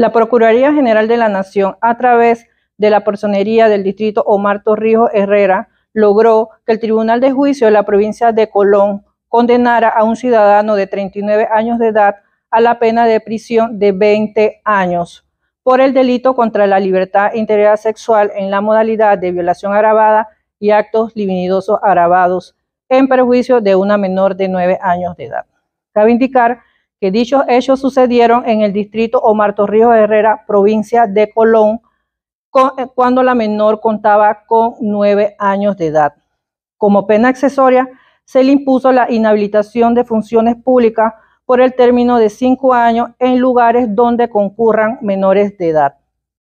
La Procuraduría General de la Nación, a través de la personería del distrito Omar Torrijos Herrera, logró que el Tribunal de Juicio de la provincia de Colón condenara a un ciudadano de 39 años de edad a la pena de prisión de 20 años por el delito contra la libertad e sexual en la modalidad de violación agravada y actos libidinosos agravados en perjuicio de una menor de 9 años de edad. Cabe indicar que dichos hechos sucedieron en el distrito Omar Torrijos Herrera, provincia de Colón, eh, cuando la menor contaba con nueve años de edad. Como pena accesoria, se le impuso la inhabilitación de funciones públicas por el término de cinco años en lugares donde concurran menores de edad.